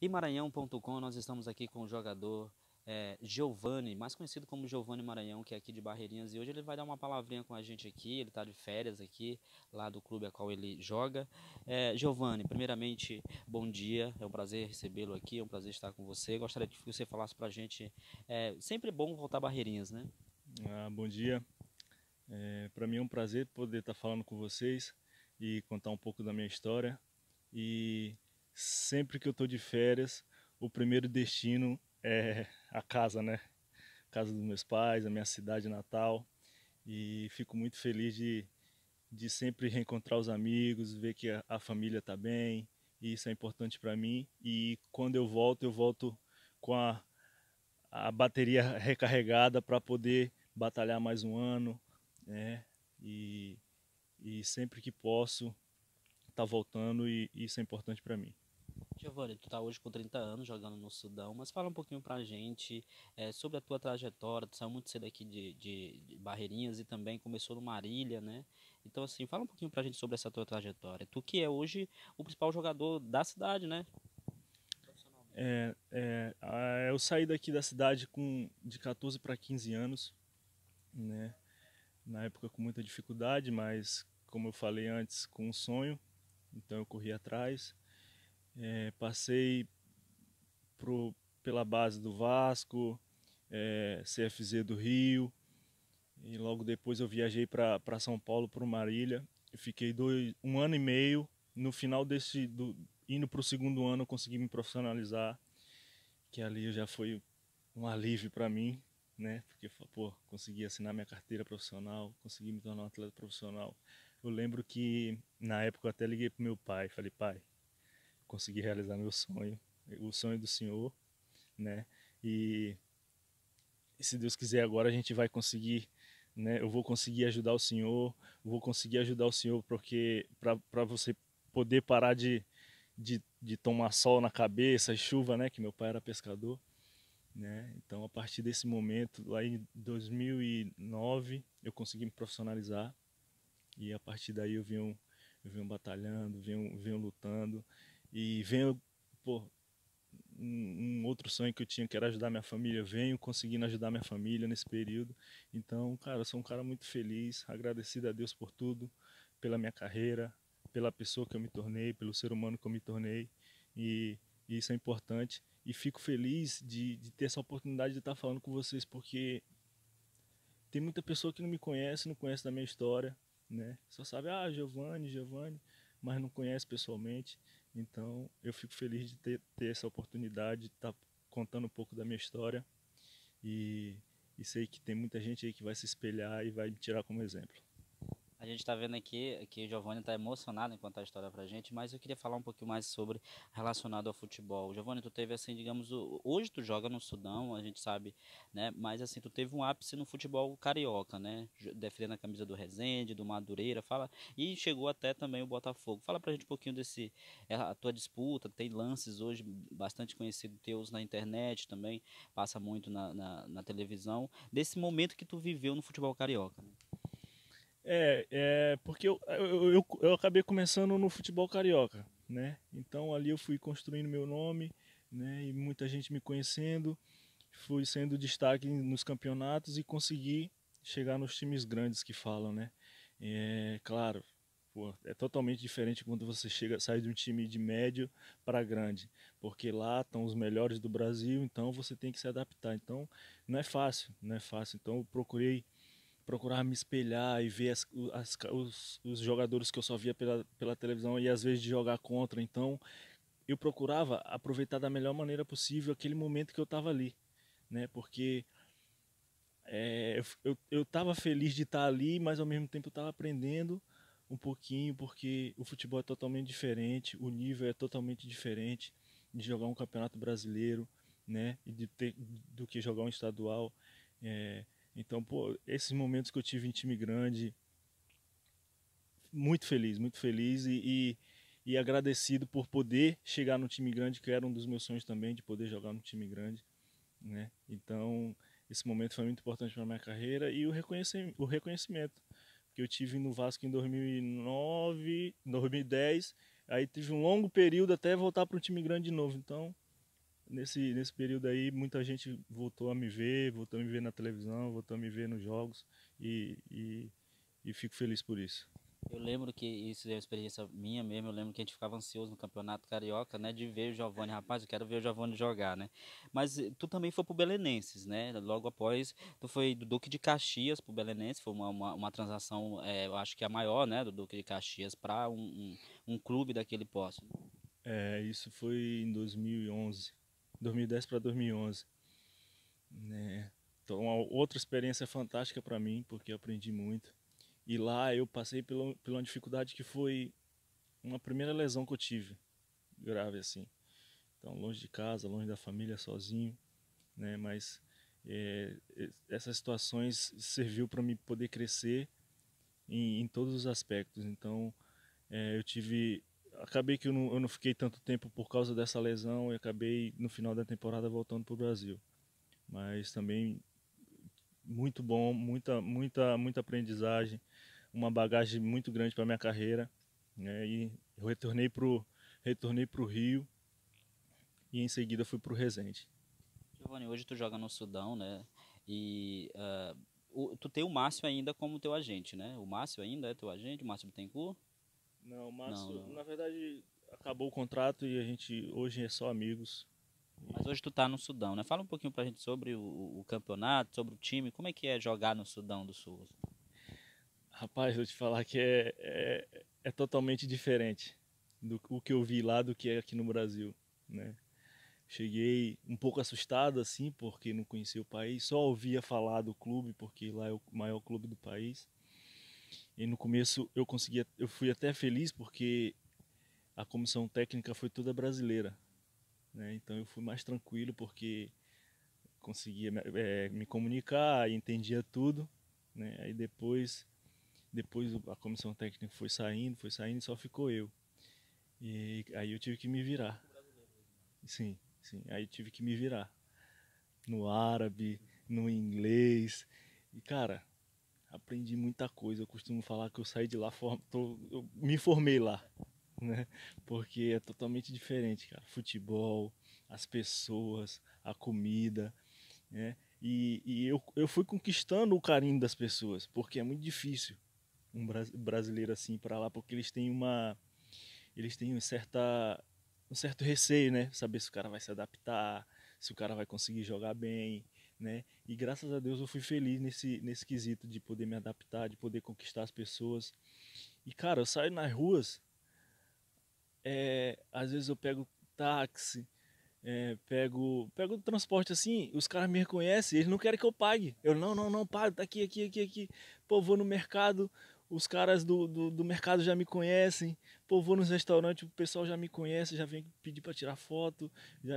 E Maranhão.com, nós estamos aqui com o jogador é, Giovanni, mais conhecido como Giovanni Maranhão, que é aqui de Barreirinhas, e hoje ele vai dar uma palavrinha com a gente aqui, ele está de férias aqui, lá do clube a qual ele joga. É, Giovanni, primeiramente, bom dia, é um prazer recebê-lo aqui, é um prazer estar com você. Gostaria que você falasse para a gente, é, sempre bom voltar a Barreirinhas, né? Ah, bom dia, é, para mim é um prazer poder estar falando com vocês e contar um pouco da minha história e sempre que eu tô de férias, o primeiro destino é a casa, né? A casa dos meus pais, a minha cidade natal. E fico muito feliz de, de sempre reencontrar os amigos, ver que a, a família tá bem. E isso é importante para mim. E quando eu volto, eu volto com a, a bateria recarregada para poder batalhar mais um ano, né? E, e sempre que posso, tá voltando e isso é importante para mim. Giovanni, tu tá hoje com 30 anos jogando no Sudão, mas fala um pouquinho pra gente é, sobre a tua trajetória. Tu saiu muito cedo aqui de, de, de, Barreirinhas e também começou no Marília, né? Então, assim, fala um pouquinho pra gente sobre essa tua trajetória. Tu que é hoje o principal jogador da cidade, né? É, é, eu saí daqui da cidade com de 14 para 15 anos, né? Na época com muita dificuldade, mas como eu falei antes, com um sonho, então eu corri atrás. É, passei pro, pela base do Vasco, é, CFZ do Rio, e logo depois eu viajei para São Paulo, para Marília. e fiquei dois, um ano e meio. No final desse, do, indo para o segundo ano, eu consegui me profissionalizar, que ali já foi um alívio para mim, né? Porque, pô, consegui assinar minha carteira profissional, consegui me tornar um atleta profissional. Eu lembro que na época eu até liguei pro meu pai, falei, pai, consegui realizar meu sonho, o sonho do Senhor, né? E, e se Deus quiser agora a gente vai conseguir, né? Eu vou conseguir ajudar o Senhor, vou conseguir ajudar o Senhor porque para você poder parar de, de, de tomar sol na cabeça e chuva, né? Que meu pai era pescador. Né? Então, a partir desse momento, lá em 2009, eu consegui me profissionalizar e a partir daí eu venho, eu venho batalhando, venho, venho lutando e venho, pô, um, um, outro sonho que eu tinha que era ajudar minha família, venho conseguindo ajudar minha família nesse período. Então, cara, sou um cara muito feliz, agradecido a Deus por tudo, pela minha carreira, pela pessoa que eu me tornei, pelo ser humano que eu me tornei. E, e isso é importante. E fico feliz de, de ter essa oportunidade de estar falando com vocês, porque tem muita pessoa que não me conhece, não conhece da minha história, né? Só sabe, ah, Giovanni, Giovanni, mas não conhece pessoalmente. Então, eu fico feliz de ter, ter essa oportunidade de estar tá contando um pouco da minha história e, e sei que tem muita gente aí que vai se espelhar e vai me tirar como exemplo. A gente está vendo aqui que o Giovanni está emocionado em contar a história para a gente, mas eu queria falar um pouquinho mais sobre relacionado ao futebol. Giovanni, tu teve assim, digamos, hoje tu joga no Sudão, a gente sabe, né? Mas assim, tu teve um ápice no futebol carioca, né? Defendendo a camisa do Rezende, do Madureira, fala e chegou até também o Botafogo. Fala para a gente um pouquinho desse é, a tua disputa. Tem lances hoje bastante conhecidos teus na internet também, passa muito na, na, na televisão desse momento que tu viveu no futebol carioca. Né? É, é porque eu, eu, eu, eu, acabei começando no futebol carioca, né? Então ali eu fui construindo meu nome, né? E muita gente me conhecendo, fui sendo destaque nos campeonatos e consegui chegar nos times grandes que falam, né? É, claro, pô, é totalmente diferente quando você chega, sai de um time de médio para grande, porque lá estão os melhores do Brasil, então você tem que se adaptar. Então não é fácil, não é fácil. Então eu procurei procurava me espelhar e ver as, as, os, os, jogadores que eu só via pela, pela televisão e às vezes de jogar contra. Então, eu procurava aproveitar da melhor maneira possível aquele momento que eu estava ali, né? Porque é, eu, eu feliz de estar tá ali, mas ao mesmo tempo eu estava aprendendo um pouquinho, porque o futebol é totalmente diferente, o nível é totalmente diferente de jogar um campeonato brasileiro, né? E de ter, do que jogar um estadual. É, então, pô, esses momentos que eu tive em time grande, muito feliz, muito feliz e, e, e agradecido por poder chegar no time grande, que era um dos meus sonhos também, de poder jogar no time grande, né? Então, esse momento foi muito importante para minha carreira e o reconhecimento, o reconhecimento que eu tive no Vasco em 2009, 2010, aí tive um longo período até voltar para o time grande de novo. Então, nesse, nesse período aí, muita gente voltou a me ver, voltou a me ver na televisão, voltou a me ver nos jogos e, e, e fico feliz por isso. Eu lembro que isso é uma experiência minha mesmo. Eu lembro que a gente ficava ansioso no campeonato carioca, né? De ver o Giovani, rapaz, eu quero ver o Giovani jogar, né? Mas eh, tu também foi pro Belenenses, né? Logo após, tu foi do Duque de Caxias pro Belenenses. Foi uma, uma, uma transação, é, eu acho que a maior, né? Do Duque de Caxias para um, um, um, clube daquele posto. É, isso foi em 2011. 2010 para 2011. Né? Então, uma outra experiência fantástica para mim, porque aprendi muito. E lá eu passei pela, pela dificuldade que foi uma primeira lesão que eu tive, grave assim. Então, longe de casa, longe da família, sozinho, né? Mas é, é essas situações serviu para me poder crescer em, em, todos os aspectos. Então, é, eu tive acabei que eu não, eu não, fiquei tanto tempo por causa dessa lesão e acabei no final da temporada voltando para o Brasil. Mas também muito bom, muita, muita, muita aprendizagem, uma bagagem muito grande para minha carreira. Né? E eu retornei para o retornei pro Rio e em seguida fui para o Resende. Giovanni, hoje tu joga no Sudão, né? E uh, o, tu tem o Márcio ainda como teu agente, né? O Márcio ainda é teu agente, o Márcio Bittencourt? Não, mas na verdade acabou o contrato e a gente hoje é só amigos. Mas hoje tu tá no Sudão, né? Fala um pouquinho pra gente sobre o, o campeonato, sobre o time, como é que é jogar no Sudão do Sul? Rapaz, vou te falar que é, é, é totalmente diferente do o que eu vi lá do que é aqui no Brasil, né? Cheguei um pouco assustado, assim, porque não conhecia o país, só ouvia falar do clube, porque lá é o maior clube do país. E no começo eu conseguia, eu fui até feliz porque a comissão técnica foi toda brasileira, né? Então eu fui mais tranquilo porque conseguia é, me comunicar, entendia tudo, né? Aí depois, depois a comissão técnica foi saindo, foi saindo, só ficou eu. E aí eu tive que me virar. Sim, sim. Aí tive que me virar no árabe, no inglês. E cara, aprendi muita coisa. Eu costumo falar que eu saí de lá, tô, eu me formei lá, né? Porque é totalmente diferente, cara. Futebol, as pessoas, a comida, né? E, e eu, eu fui conquistando o carinho das pessoas, porque é muito difícil um brasileiro assim para lá, porque eles têm uma eles têm um certa um certo receio, né? Saber se o cara vai se adaptar, se o cara vai conseguir jogar bem né? E graças a Deus eu fui feliz nesse, nesse quesito de poder me adaptar, de poder conquistar as pessoas. E cara, eu saio nas ruas, é, às vezes eu pego táxi, é, pego pego transporte assim, os caras me reconhecem, eles não querem que eu pague. Eu não, não, não pago, tá aqui, aqui, aqui, aqui. Pô, vou no mercado, os caras do, do, do, mercado já me conhecem. Pô, vou nos restaurantes, o pessoal já me conhece, já vem pedir para tirar foto. Já,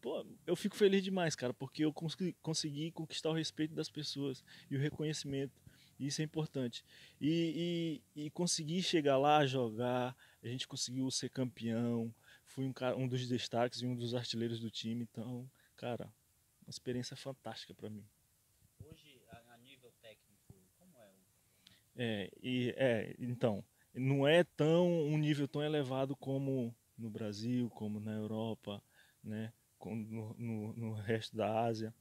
pô, eu fico feliz demais, cara, porque eu cons consegui conquistar o respeito das pessoas e o reconhecimento. E isso é importante. E, e, e conseguir chegar lá, jogar, a gente conseguiu ser campeão. Fui um, cara, um dos destaques e um dos artilheiros do time. Então, cara, uma experiência fantástica para mim. É, e, é, então, não é tão um nível tão elevado como no Brasil, como na Europa, né? No, no, no, resto da Ásia.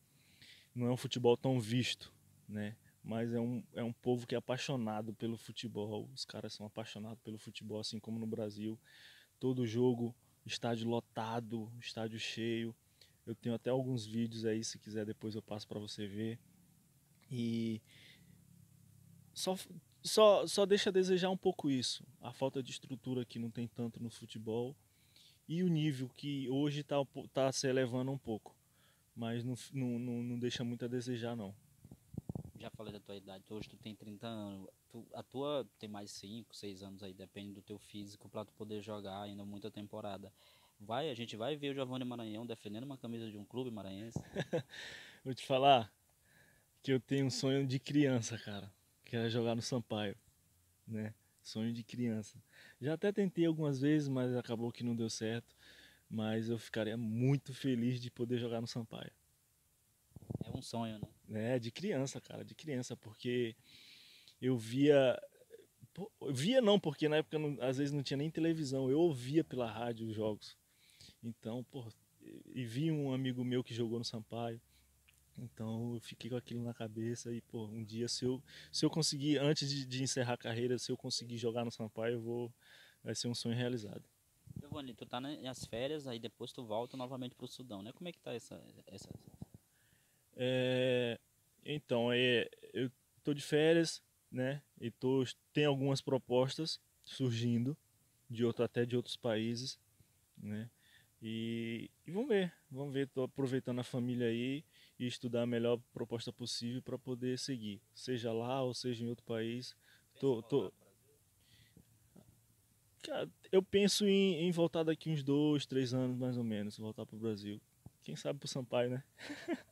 Não é um futebol tão visto, né? Mas é um, é um povo que é apaixonado pelo futebol. Os caras são apaixonados pelo futebol, assim como no Brasil. Todo jogo, estádio lotado, estádio cheio. Eu tenho até alguns vídeos aí, se quiser depois eu passo para você ver. E só, só, só deixa a desejar um pouco isso. A falta de estrutura que não tem tanto no futebol e o nível que hoje está tá se elevando um pouco. Mas não, não, não, deixa muito a desejar, não. Já falei da tua idade, hoje tu tem 30 anos, tu, a tua tem mais 5, 6 anos aí, depende do teu físico para tu poder jogar ainda muita temporada. Vai, a gente vai ver o Giovanni Maranhão defendendo uma camisa de um clube maranhense. Vou te falar que eu tenho um sonho de criança, cara que era jogar no Sampaio, né? Sonho de criança. Já até tentei algumas vezes, mas acabou que não deu certo. Mas eu ficaria muito feliz de poder jogar no Sampaio. É um sonho, né? É, de criança, cara, de criança, porque eu via. via não, porque na época não, às vezes não tinha nem televisão, eu ouvia pela rádio os jogos. Então, pô, e vi um amigo meu que jogou no Sampaio, então eu fiquei com aquilo na cabeça e, pô, um dia se eu, se eu conseguir, antes de, de encerrar a carreira, se eu conseguir jogar no Sampaio, eu vou, vai ser um sonho realizado. Giovanni, tu tá nas férias, aí depois tu volta novamente pro Sudão, né? Como é que tá essa... essa... É, então, é, eu tô de férias, né? E tô, tem algumas propostas surgindo, de outro, até de outros países, né? E, e vamos ver, vamos ver, tô aproveitando a família aí e estudar a melhor proposta possível para poder seguir, seja lá ou seja em outro país. Tô, tô... eu penso em, em, voltar daqui uns dois, três anos mais ou menos, voltar para o Brasil. Quem sabe para o Sampaio, né?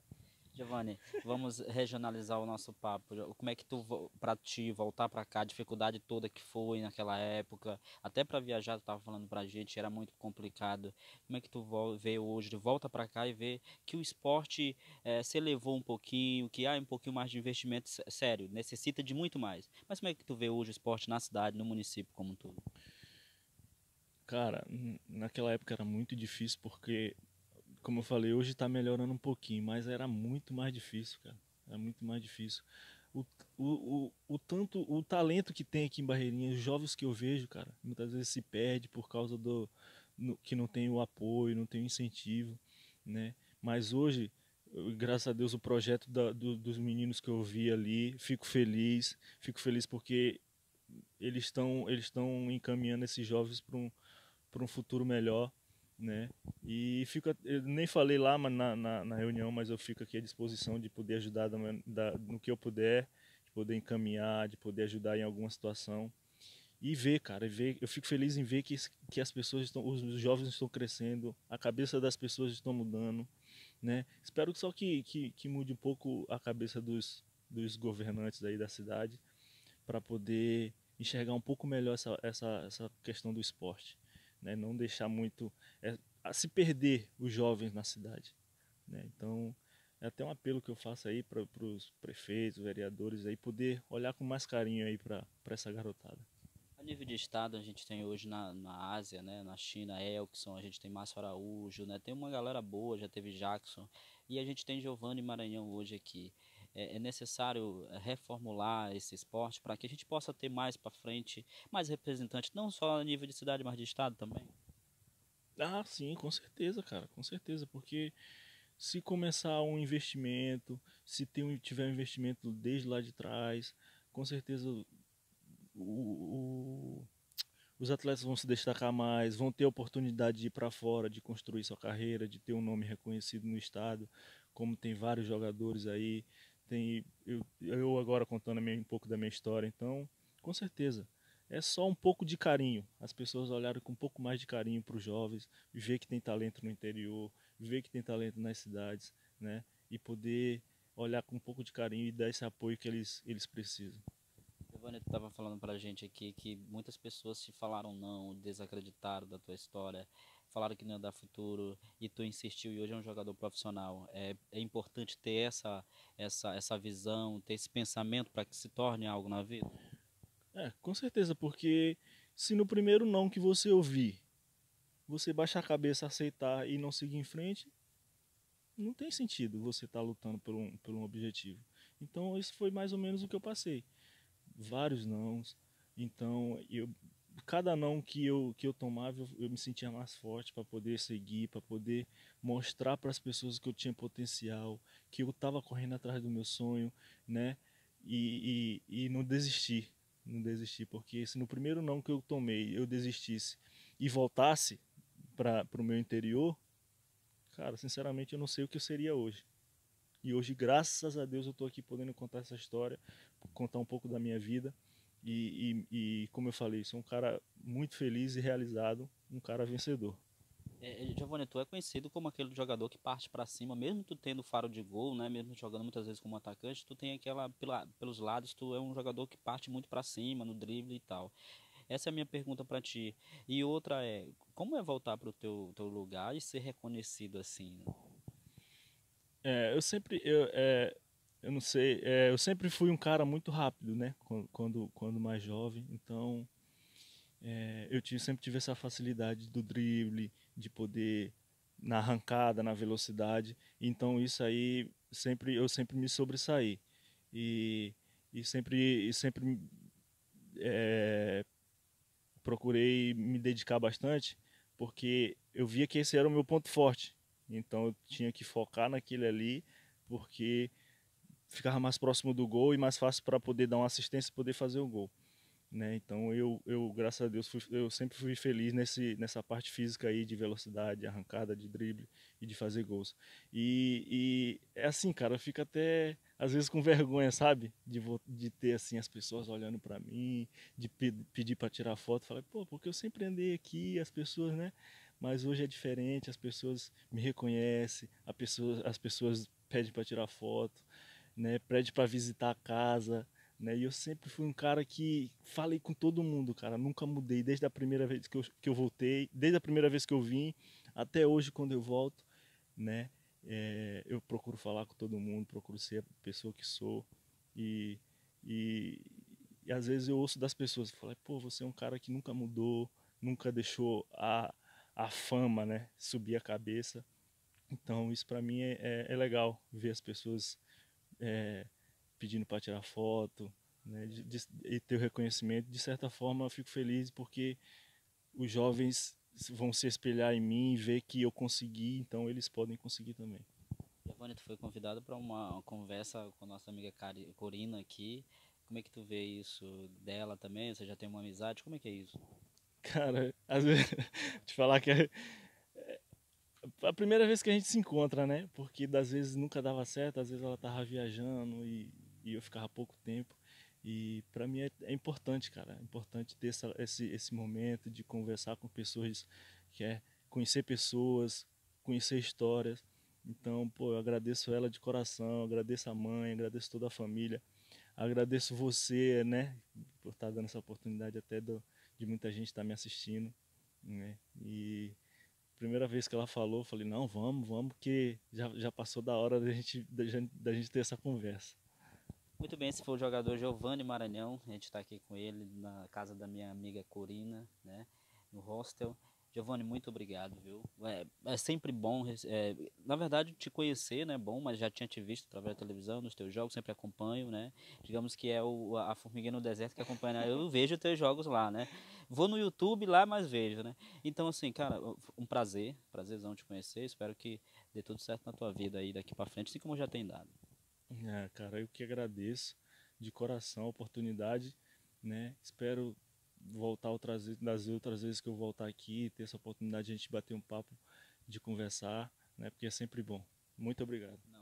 Giovanni, vamos regionalizar o nosso papo. Como é que tu, para ti, voltar para cá, a dificuldade toda que foi naquela época, até para viajar, tu tava falando pra gente, era muito complicado. Como é que tu vê hoje, volta para cá e vê que o esporte é, se elevou um pouquinho, que há um pouquinho mais de investimento sério, necessita de muito mais. Mas como é que tu vê hoje o esporte na cidade, no município como um todo? Cara, naquela época era muito difícil porque como eu falei, hoje está melhorando um pouquinho, mas era muito mais difícil, cara. Era muito mais difícil. O, o, o, o tanto, o talento que tem aqui em Barreirinha, os jovens que eu vejo, cara, muitas vezes se perde por causa do no, que não tem o apoio, não tem o incentivo, né? Mas hoje, graças a Deus, o projeto da, do, dos meninos que eu vi ali, fico feliz, fico feliz porque eles estão eles estão encaminhando esses jovens para um para um futuro melhor né? E fica, eu nem falei lá na, na, na, reunião, mas eu fico aqui à disposição de poder ajudar da, da, no que eu puder, de poder encaminhar, de poder ajudar em alguma situação. E ver, cara, ver, eu fico feliz em ver que, que as pessoas estão, os jovens estão crescendo, a cabeça das pessoas estão mudando, né? Espero só que, que, que mude um pouco a cabeça dos, dos governantes aí da cidade para poder enxergar um pouco melhor essa, essa, essa questão do esporte né? não deixar muito é, a se perder os jovens na cidade. Né? Então é até um apelo que eu faço aí para os prefeitos, vereadores aí poder olhar com mais carinho aí para essa garotada. A nível de estado, a gente tem hoje na, na Ásia, né, na China, Elkson, a gente tem Márcio Araújo, né, tem uma galera boa, já teve Jackson, e a gente tem Giovanni Maranhão hoje aqui. É, é, necessário é, reformular esse esporte para que a gente possa ter mais para frente, mais representantes, não só a nível de cidade, mas de estado também? Ah, sim, com certeza, cara, com certeza, porque se começar um investimento, se tem, tiver um investimento desde lá de trás, com certeza o, o, os atletas vão se destacar mais, vão ter oportunidade de ir para fora, de construir sua carreira, de ter um nome reconhecido no estado, como tem vários jogadores aí, tem eu, eu agora contando um pouco da minha história, então, com certeza. É só um pouco de carinho. As pessoas olharem com um pouco mais de carinho para os jovens, ver que tem talento no interior, ver que tem talento nas cidades, né? E poder olhar com um pouco de carinho e dar esse apoio que eles, eles precisam. Giovanni, tu estava falando para a gente aqui que muitas pessoas te falaram não, desacreditaram da tua história falaram que não ia dar futuro e tu insistiu e hoje é um jogador profissional. É, é importante ter essa, essa, essa visão, ter esse pensamento para que se torne algo na vida? É, com certeza, porque se no primeiro não que você ouvir, você baixar a cabeça, aceitar e não seguir em frente, não tem sentido você estar tá lutando por um, por um objetivo. Então, isso foi mais ou menos o que eu passei. Vários nãos. Então, eu cada não que eu que eu tomava, eu, eu me sentia mais forte para poder seguir, para poder mostrar para as pessoas que eu tinha potencial, que eu estava correndo atrás do meu sonho, né? E, e, e não desistir, não desistir, porque se no primeiro não que eu tomei eu desistisse e voltasse para o meu interior, cara, sinceramente eu não sei o que eu seria hoje. E hoje, graças a Deus, eu estou aqui podendo contar essa história, contar um pouco da minha vida. E, e, e, como eu falei, sou um cara muito feliz e realizado, um cara vencedor. É, é Giovanni, tu é conhecido como aquele jogador que parte para cima, mesmo tu tendo faro de gol, né, mesmo jogando muitas vezes como atacante, tu tem aquela pela, pelos lados, tu é um jogador que parte muito para cima no drible e tal. Essa é a minha pergunta para ti. E outra é, como é voltar para o teu, teu lugar e ser reconhecido assim? É, eu sempre eu, é, eu não sei, é, eu sempre fui um cara muito rápido, né? Quando, quando mais jovem, então é, eu tive, sempre tive essa facilidade do drible, de poder na arrancada, na velocidade. Então isso aí sempre eu sempre me sobressaí e, e sempre e sempre é, procurei me dedicar bastante porque eu via que esse era o meu ponto forte. Então eu tinha que focar naquele ali porque ficava mais próximo do gol e mais fácil para poder dar uma assistência e poder fazer o gol. Né? Então eu, eu, graças a Deus, fui, eu sempre fui feliz nesse, nessa parte física aí de velocidade, arrancada, de drible e de fazer gols. E, e é assim, cara, eu fico até às vezes com vergonha, sabe? De, de ter assim as pessoas olhando para mim, de pe pedir para tirar foto, falar, pô, porque eu sempre andei aqui, as pessoas, né? Mas hoje é diferente, as pessoas me reconhecem, a pessoa, as pessoas pedem para tirar foto né? prédio para visitar a casa, né? E eu sempre fui um cara que falei com todo mundo, cara. Nunca mudei desde a primeira vez que eu, que eu voltei, desde a primeira vez que eu vim até hoje quando eu volto, né? É, eu procuro falar com todo mundo, procuro ser a pessoa que sou e, e, e às vezes eu ouço das pessoas falar, pô, você é um cara que nunca mudou, nunca deixou a, a fama, né, subir a cabeça. Então isso para mim é, é, é legal ver as pessoas é, pedindo para tirar foto né, de, de, e ter o reconhecimento. De certa forma, eu fico feliz porque os jovens vão se espelhar em mim e ver que eu consegui, então eles podem conseguir também. Giovanni, tu foi convidado para uma conversa com a nossa amiga Corina aqui. Como é que tu vê isso dela também? Você já tem uma amizade? Como é que é isso? Cara, às vezes, te falar que a primeira vez que a gente se encontra, né? Porque das vezes nunca dava certo, às vezes ela tava viajando e, e eu ficava pouco tempo. E para mim é, é, importante, cara, é importante ter essa, esse, esse momento de conversar com pessoas, que é conhecer pessoas, conhecer histórias. Então, pô, eu agradeço ela de coração, agradeço a mãe, agradeço toda a família, agradeço você, né, por estar tá dando essa oportunidade até do, de muita gente estar tá me assistindo, né? E primeira vez que ela falou, eu falei, não, vamos, vamos, que já, já passou da hora da gente, da, da gente ter essa conversa. Muito bem, esse foi o jogador Giovanni Maranhão. A gente está aqui com ele na casa da minha amiga Corina, né, no hostel. Giovanni, muito obrigado, viu? É, é sempre bom. É, na verdade, te conhecer, né? É bom, mas já tinha te visto através da televisão, nos teus jogos, sempre acompanho, né? Digamos que é o, a formiguinha no deserto que acompanha. Né? Eu vejo teus jogos lá, né? Vou no YouTube lá, mas vejo, né? Então, assim, cara, um prazer, prazerzão te conhecer. Espero que dê tudo certo na tua vida aí daqui para frente, assim como já tem dado. É, cara, eu que agradeço de coração a oportunidade, né? Espero voltar outras das outras vezes que eu voltar aqui, ter essa oportunidade de a gente bater um papo, de conversar, né? Porque é sempre bom. Muito obrigado.